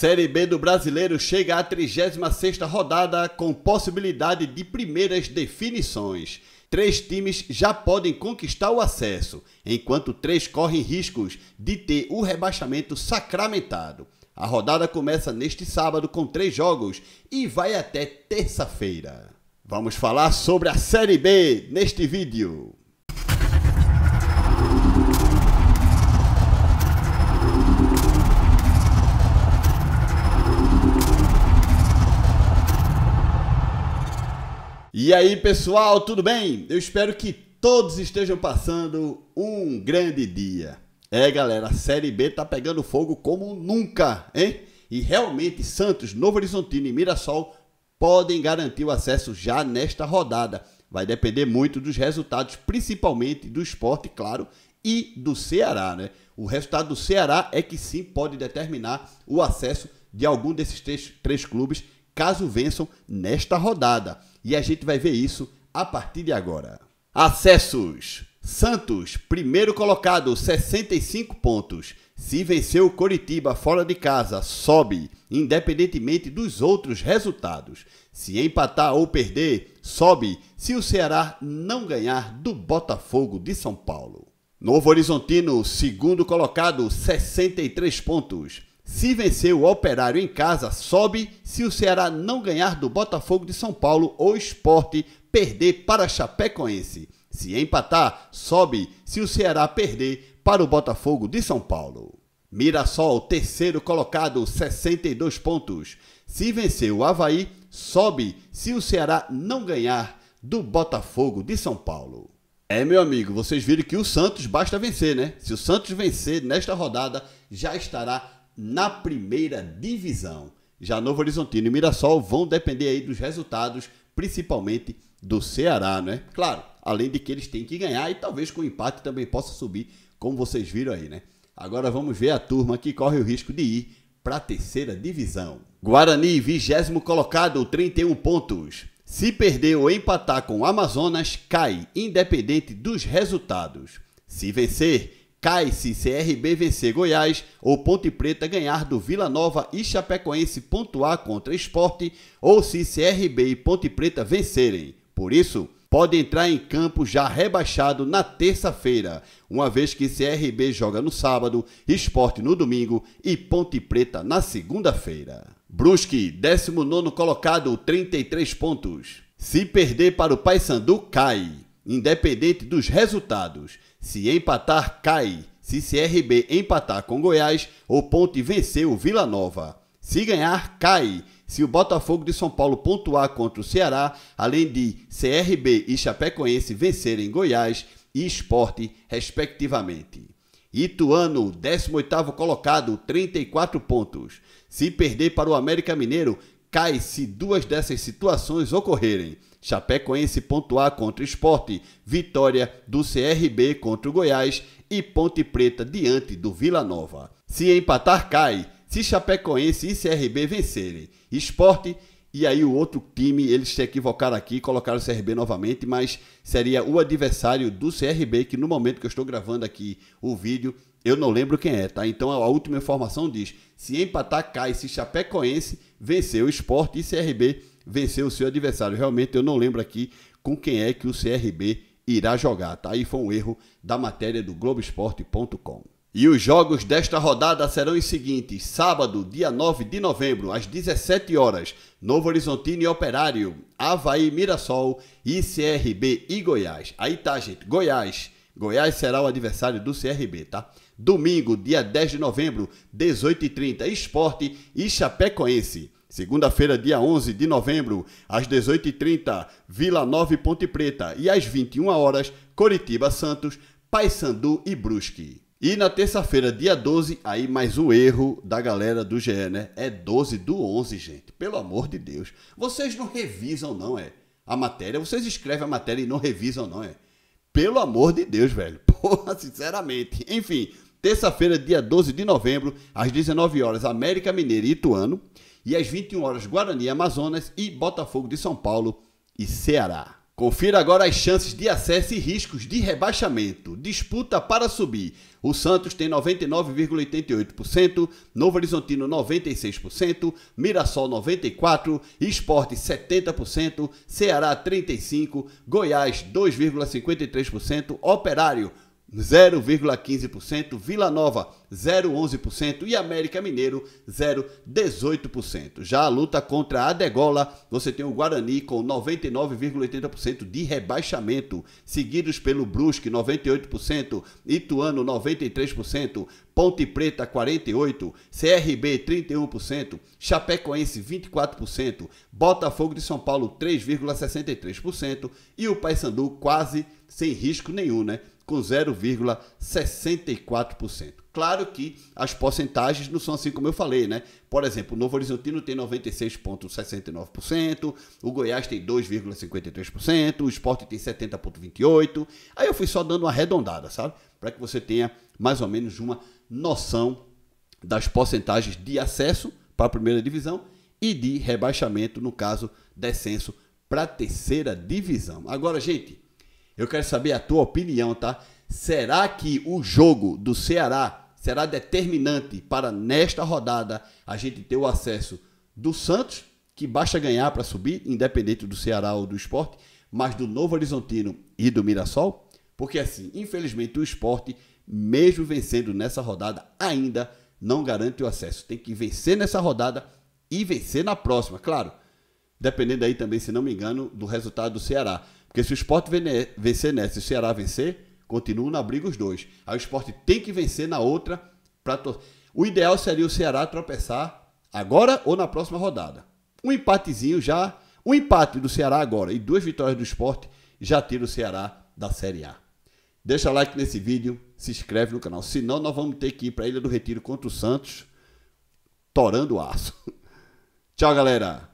Série B do Brasileiro chega à 36ª rodada com possibilidade de primeiras definições. Três times já podem conquistar o acesso, enquanto três correm riscos de ter o rebaixamento sacramentado. A rodada começa neste sábado com três jogos e vai até terça-feira. Vamos falar sobre a Série B neste vídeo. E aí, pessoal, tudo bem? Eu espero que todos estejam passando um grande dia. É, galera, a Série B tá pegando fogo como nunca, hein? E realmente Santos, Novo Horizontino e Mirassol podem garantir o acesso já nesta rodada. Vai depender muito dos resultados, principalmente do esporte, claro, e do Ceará, né? O resultado do Ceará é que sim pode determinar o acesso de algum desses três, três clubes caso vençam nesta rodada. E a gente vai ver isso a partir de agora. Acessos: Santos, primeiro colocado, 65 pontos. Se vencer o Coritiba fora de casa, sobe, independentemente dos outros resultados. Se empatar ou perder, sobe se o Ceará não ganhar do Botafogo de São Paulo. Novo Horizontino, segundo colocado, 63 pontos. Se vencer o Operário em casa, sobe. Se o Ceará não ganhar do Botafogo de São Paulo ou Esporte, perder para Chapecoense. Se empatar, sobe. Se o Ceará perder para o Botafogo de São Paulo. Mirassol, terceiro colocado, 62 pontos. Se vencer o Havaí, sobe. Se o Ceará não ganhar do Botafogo de São Paulo. É, meu amigo, vocês viram que o Santos basta vencer, né? Se o Santos vencer nesta rodada, já estará na primeira divisão. Já Novo Horizontino e Mirassol vão depender aí dos resultados, principalmente do Ceará, né? Claro, além de que eles têm que ganhar e talvez com empate também possa subir, como vocês viram aí, né? Agora vamos ver a turma que corre o risco de ir para a terceira divisão. Guarani, vigésimo colocado, 31 pontos. Se perder ou empatar com o Amazonas, cai, independente dos resultados. Se vencer, Cai-se CRBVC Goiás ou Ponte Preta ganhar do Vila Nova e Chapecoense pontuar contra esporte ou se CRB e Ponte Preta vencerem. Por isso, pode entrar em campo já rebaixado na terça-feira, uma vez que CRB joga no sábado, esporte no domingo e Ponte Preta na segunda-feira. Brusque, 19 colocado, 33 pontos. Se perder para o Paysandu, cai, independente dos resultados. Se empatar, cai. Se CRB empatar com Goiás, o Ponte venceu Vila Nova. Se ganhar, cai. Se o Botafogo de São Paulo pontuar contra o Ceará, além de CRB e Chapecoense vencerem Goiás e Esporte, respectivamente. Ituano, 18º colocado, 34 pontos. Se perder para o América Mineiro, cai se duas dessas situações ocorrerem. Chapecoense pontuar contra o esporte, vitória do CRB contra o Goiás e Ponte Preta diante do Vila Nova. Se empatar, cai. Se Chapecoense e CRB vencerem, esporte e aí o outro time, eles se equivocaram aqui, colocaram o CRB novamente, mas seria o adversário do CRB, que no momento que eu estou gravando aqui o vídeo, eu não lembro quem é, tá? Então a última informação diz, se empatar cai, se Chapecoense venceu o esporte e CRB venceu o seu adversário. Realmente eu não lembro aqui com quem é que o CRB irá jogar, tá? Aí foi um erro da matéria do Globoesporte.com. E os jogos desta rodada serão os seguintes: sábado, dia 9 de novembro, às 17 horas, Novo Horizontino e Operário, Havaí Mirassol, ICRB e Goiás. Aí tá, gente, Goiás. Goiás será o adversário do CRB, tá? Domingo, dia 10 de novembro, 18h30, Esporte e Chapecoense. Segunda-feira, dia 11 de novembro, às 18h30, Vila Nova e Ponte Preta. E às 21 horas, Coritiba Santos, Paysandu e Brusque. E na terça-feira, dia 12, aí mais o erro da galera do GE, né? É 12 do 11, gente. Pelo amor de Deus. Vocês não revisam, não, é? A matéria. Vocês escrevem a matéria e não revisam, não, é? Pelo amor de Deus, velho. Porra, sinceramente. Enfim, terça-feira, dia 12 de novembro, às 19 horas, América Mineira e Ituano. E às 21 horas, Guarani, Amazonas e Botafogo de São Paulo e Ceará. Confira agora as chances de acesso e riscos de rebaixamento. Disputa para subir. O Santos tem 99,88%, Novo Horizontino 96%, Mirassol 94%, Esporte 70%, Ceará 35%, Goiás 2,53%, Operário 0,15%, Vila Nova 0,11% e América Mineiro 0,18%. Já a luta contra a degola, você tem o Guarani com 99,80% de rebaixamento, seguidos pelo Brusque 98%, Ituano 93%, Ponte Preta 48%, CRB 31%, Chapecoense 24%, Botafogo de São Paulo 3,63% e o Paysandu quase sem risco nenhum, né? com 0,64%. Claro que as porcentagens não são assim como eu falei, né? Por exemplo, o Novo Horizontino tem 96,69%, o Goiás tem 2,53%, o Esporte tem 70,28%. Aí eu fui só dando uma arredondada, sabe? Para que você tenha mais ou menos uma noção das porcentagens de acesso para a primeira divisão e de rebaixamento, no caso, descenso para a terceira divisão. Agora, gente, eu quero saber a tua opinião, tá? Será que o jogo do Ceará será determinante para nesta rodada a gente ter o acesso do Santos, que basta ganhar para subir, independente do Ceará ou do esporte, mas do Novo Horizontino e do Mirassol? Porque assim, infelizmente o esporte, mesmo vencendo nessa rodada, ainda não garante o acesso. Tem que vencer nessa rodada e vencer na próxima, claro. Dependendo aí também, se não me engano, do resultado do Ceará. Porque se o esporte vencer nessa e o Ceará vencer, continuam na briga os dois. Aí o esporte tem que vencer na outra. para O ideal seria o Ceará tropeçar agora ou na próxima rodada. Um empatezinho já. Um empate do Ceará agora e duas vitórias do esporte já tira o Ceará da Série A. Deixa like nesse vídeo, se inscreve no canal. Senão nós vamos ter que ir para a Ilha do Retiro contra o Santos, torando o aço. Tchau, galera!